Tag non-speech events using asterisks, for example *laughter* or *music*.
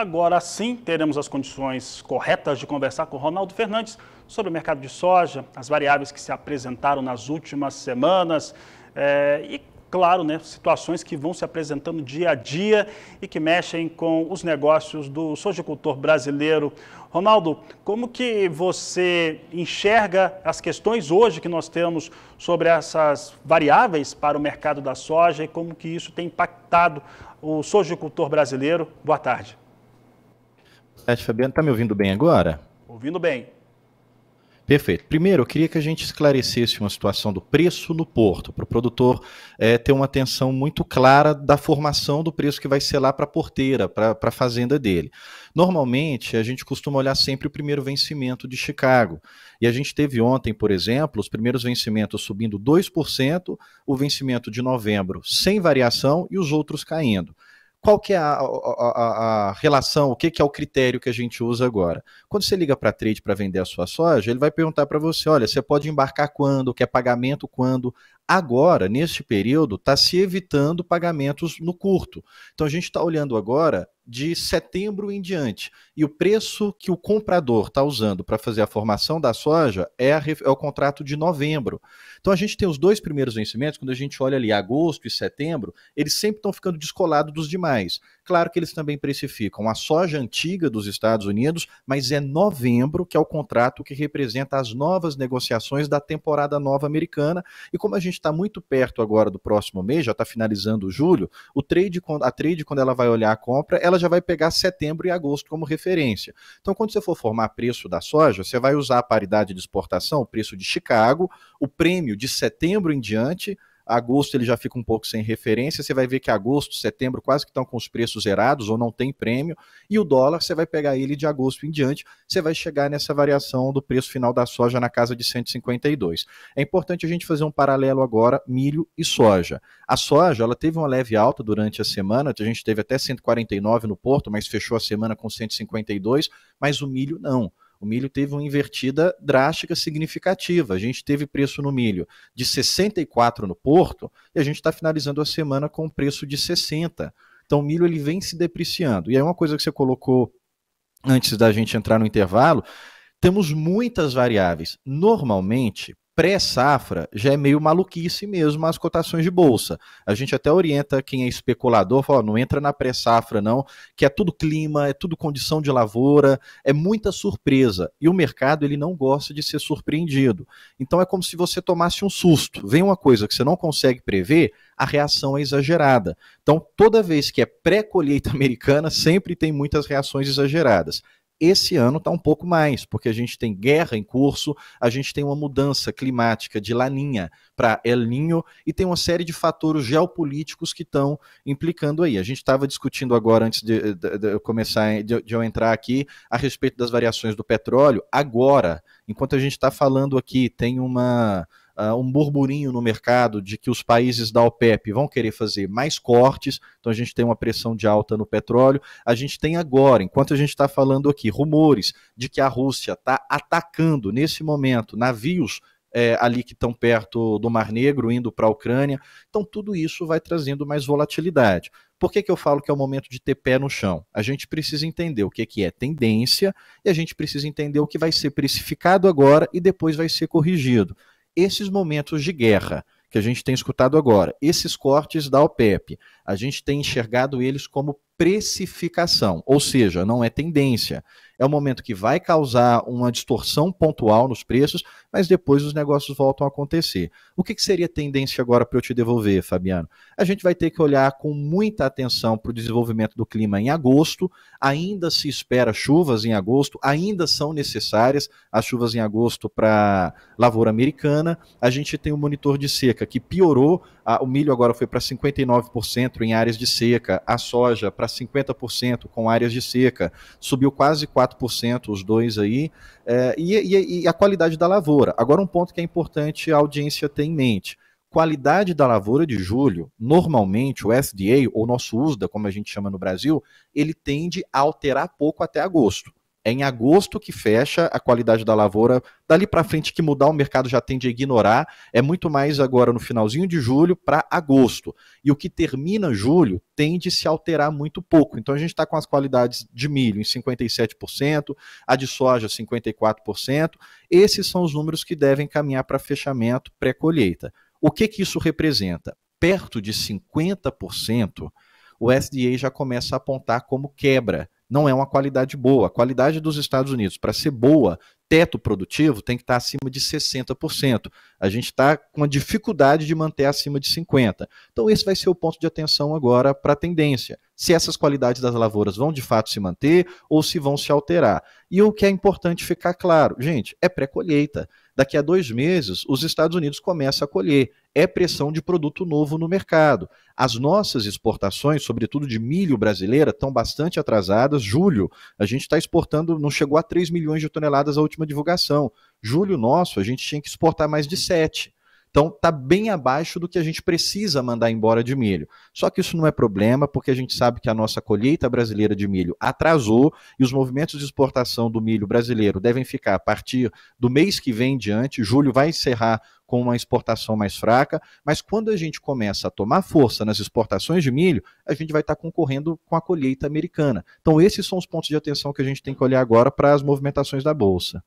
Agora sim teremos as condições corretas de conversar com Ronaldo Fernandes sobre o mercado de soja, as variáveis que se apresentaram nas últimas semanas é, e, claro, né, situações que vão se apresentando dia a dia e que mexem com os negócios do sojicultor brasileiro. Ronaldo, como que você enxerga as questões hoje que nós temos sobre essas variáveis para o mercado da soja e como que isso tem impactado o sojicultor brasileiro? Boa tarde. Teste Fabiano, está me ouvindo bem agora? Ouvindo bem. Perfeito. Primeiro, eu queria que a gente esclarecesse uma situação do preço no porto, para o produtor é, ter uma atenção muito clara da formação do preço que vai ser lá para a porteira, para a fazenda dele. Normalmente, a gente costuma olhar sempre o primeiro vencimento de Chicago. E a gente teve ontem, por exemplo, os primeiros vencimentos subindo 2%, o vencimento de novembro sem variação e os outros caindo. Qual que é a, a, a, relação, o que, que é o critério que a gente usa agora? Quando você liga para trade para vender a sua soja, ele vai perguntar para você, olha, você pode embarcar quando, quer pagamento quando, Agora, neste período, está se evitando pagamentos no curto. Então, a gente está olhando agora de setembro em diante. E o preço que o comprador está usando para fazer a formação da soja é, a, é, o contrato de novembro. Então a gente tem os dois primeiros vencimentos, quando a gente olha ali agosto e setembro, eles sempre estão ficando descolados dos demais. Claro que eles também precificam a soja antiga dos Estados Unidos, mas é novembro que é o contrato que representa as novas negociações da temporada nova americana. E como a gente está muito perto agora do próximo mês, já está finalizando julho, o trade, a trade, quando ela vai olhar a compra, ela já vai pegar setembro e agosto como referência. Então, quando você for formar preço da soja, você vai usar a paridade de exportação, o preço de Chicago, o prêmio de setembro em diante agosto ele já fica um pouco sem referência, você vai ver que agosto, setembro quase que estão com os preços zerados ou não tem prêmio, e o dólar você vai pegar ele de agosto em diante, você vai chegar nessa variação do preço final da soja na casa de 152. É importante a gente fazer um paralelo agora milho e soja. A soja, ela teve uma leve alta durante a semana, a gente teve até 149 no porto, mas fechou a semana com 152, mas o milho não. O milho teve uma invertida drástica significativa. A gente teve preço no milho de 64 no porto e a gente está finalizando a semana com preço de 60. Então o milho ele vem se depreciando. E aí uma coisa que você colocou antes da gente entrar no intervalo, temos muitas variáveis. Normalmente, pré-safra já é meio maluquice mesmo as cotações de bolsa. A gente até orienta quem é especulador, fala, não entra na pré-safra não, que é tudo clima, é tudo condição de lavoura, é muita surpresa. E o mercado ele não gosta de ser surpreendido. Então é como se você tomasse um susto. Vem uma coisa que você não consegue prever, a reação é exagerada. Então toda vez que é pré-colheita *laughs* americana, sempre tem muitas reações exageradas. Esse ano está um pouco mais, porque a gente tem guerra em curso, a gente tem uma mudança climática de Laninha para El Ninho e tem uma série de fatores geopolíticos que estão implicando aí. A gente estava discutindo agora, antes de, de, de eu começar, de, de eu entrar aqui, a respeito das variações do petróleo. Agora, enquanto a gente está falando aqui, tem uma uh, um burburinho no mercado de que os países da OPEP vão querer fazer mais cortes, então a gente tem uma pressão de alta no petróleo. A gente tem agora, enquanto a gente está falando aqui, rumores de que a Rússia está atacando nesse momento navios é, ali que estão perto do Mar Negro, indo para a Ucrânia. Então, tudo isso vai trazendo mais volatilidade. Por que, que eu falo que é o momento de ter pé no chão? A gente precisa entender o que, que é tendência e a gente precisa entender o que vai ser precificado agora e depois vai ser corrigido esses momentos de guerra que a gente tem escutado agora, esses cortes da OPEP, a gente tem enxergado eles como precificação, ou seja, não é tendência, é um momento que vai causar uma distorção pontual nos preços, mas depois os negócios voltam a acontecer. O que, que seria tendência agora para eu te devolver, Fabiano? A gente vai ter que olhar com muita atenção para o desenvolvimento do clima em agosto. Ainda se espera chuvas em agosto, ainda são necessárias as chuvas em agosto para lavoura americana. A gente tem o um monitor de seca que piorou, o milho agora foi para 59% em áreas de seca, a soja para 50% com áreas de seca, subiu quase 4 4%, os dois aí, é, e, e, e a qualidade da lavoura. Agora, um ponto que é importante a audiência ter em mente qualidade da lavoura de julho, normalmente o SDA, ou nosso USDA, como a gente chama no Brasil, ele tende a alterar pouco até agosto. É em agosto que fecha a qualidade da lavoura. Dali para frente que mudar o mercado já tende a ignorar. É muito mais agora no finalzinho de julho para agosto. E o que termina julho tende a se alterar muito pouco. Então a gente está com as qualidades de milho em 57%, a de soja 54%. Esses são os números que devem caminhar para fechamento pré-colheita. O que, que isso representa? Perto de 50%, o SDA já começa a apontar como quebra não é uma qualidade boa. A qualidade dos Estados Unidos, para ser boa, teto produtivo tem que estar tá acima de 60%. A gente está com a dificuldade de manter acima de 50%. Então, esse vai ser o ponto de atenção agora para a tendência. Se essas qualidades das lavouras vão de fato se manter ou se vão se alterar. E o que é importante ficar claro, gente, é pré-colheita. Daqui a dois meses, os Estados Unidos começam a colher. É pressão de produto novo no mercado. As nossas exportações, sobretudo de milho brasileira, estão bastante atrasadas. Julho, a gente está exportando, não chegou a 3 milhões de toneladas a última divulgação. Julho nosso, a gente tinha que exportar mais de 7. Então está bem abaixo do que a gente precisa mandar embora de milho. Só que isso não é problema, porque a gente sabe que a nossa colheita brasileira de milho atrasou e os movimentos de exportação do milho brasileiro devem ficar a partir do mês que vem em diante. Julho vai encerrar com uma exportação mais fraca, mas quando a gente começa a tomar força nas exportações de milho, a gente vai estar concorrendo com a colheita americana. Então, esses são os pontos de atenção que a gente tem que olhar agora para as movimentações da Bolsa.